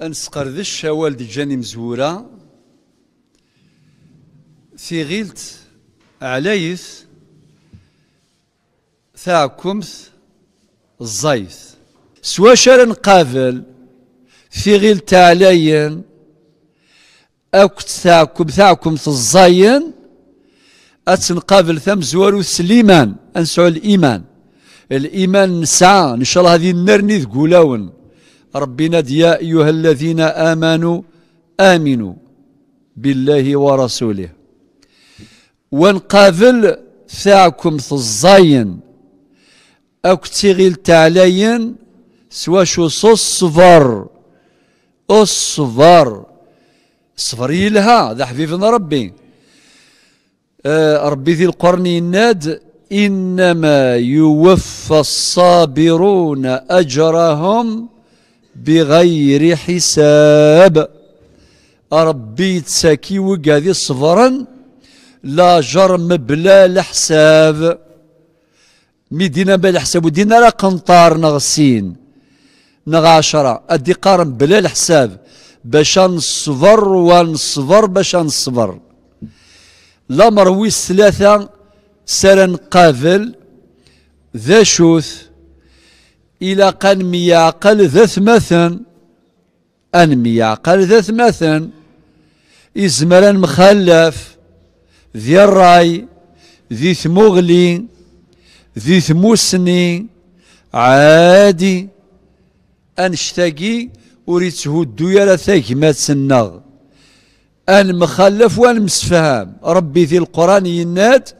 انسقردش شوال دي جاني مزورة في غيلت عليث ثاكمث الزيث سوا شار نقابل في غيل تعلين أكت تاعكم تاعكم الزين قافل ثم زوارو سليمان أنسعو الإيمان الإيمان نسعى إن شاء الله هذه النار نذ ربنا يا أيها الذين آمنوا آمنوا بالله ورسوله ونقابل ثاكم الزين تغيل تعلين سوا شو صفر الصفر صفر يلها ذا حفيفنا ربي آه ربي ذي القرن يناد إنما يوفى الصابرون أجرهم بغير حساب ربي تساكي وقاذي صبرا لا جرم بلا الحساب مدينة بلا حساب ودينا لا قنطار نغسين نغاشرة عشرة ادي قارن بلا الحساب باش نصبر ونصبر باش نصبر لا مروي الثلاثة سرن قافل ذا شوث إلى قن مياقل ذات مثن أن مياقل ذات مثن إزمرا مخلف ذي الراي ذي ثمغلي ذي ثموسني عادي أنشتاقي وريد تهدو يالا ما تسنغ أن مخلف وأن مسفهام ربي ذي القرآن ينات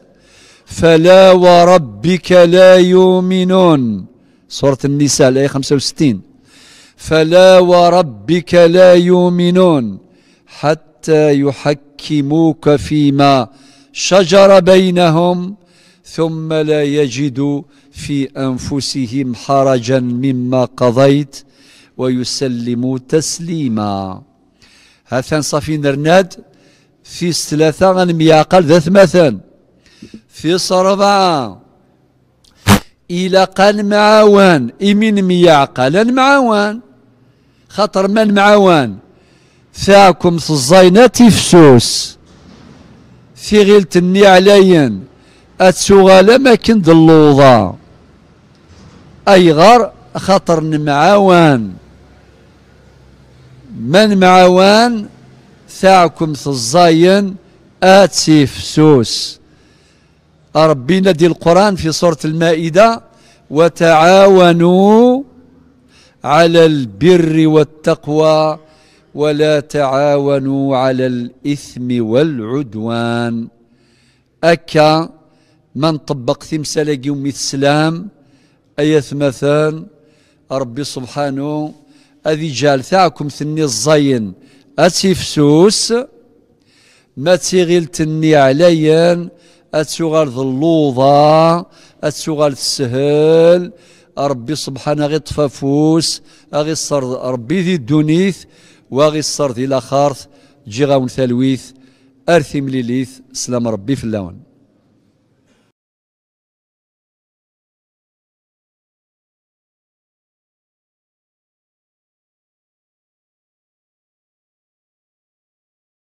فلا وربك لا يؤمنون سورة النساء الآية 65 فلا وربك لا يؤمنون حتى يحكموك فيما شجر بينهم ثم لا يجدوا في أنفسهم حرجا مما قضيت ويسلموا تسليما هذا صافي نرناد في ثلاثة غنمياقل ذا ثمثان في أربعة إلى قال معاوان إمن ميا قال معاوان خطر من معاوان ثاكم صزينة تفسوس في غيلتني علين أتسوغالا ما كند اللوضة أي غار خطر معاوان من معاوان ثاكم صزين أتسفسوس ربنا دي القرآن في سورة المائدة وتعاونوا على البر والتقوى ولا تعاونوا على الإثم والعدوان أكا من طبق تمثال يوم السلام أيث مثلا ربي سبحانه أذي جال ثاكم ثني الزين أتفسوس ما تغلتني عليا اتسوغال اللوضة اتسوغال السهل ربي سبحانه غي طفافوس غي صر ربي ذي الدونيث وغي صر ذي لاخارث جي غاون ثالويث ارثي مليليث سلام ربي في اللون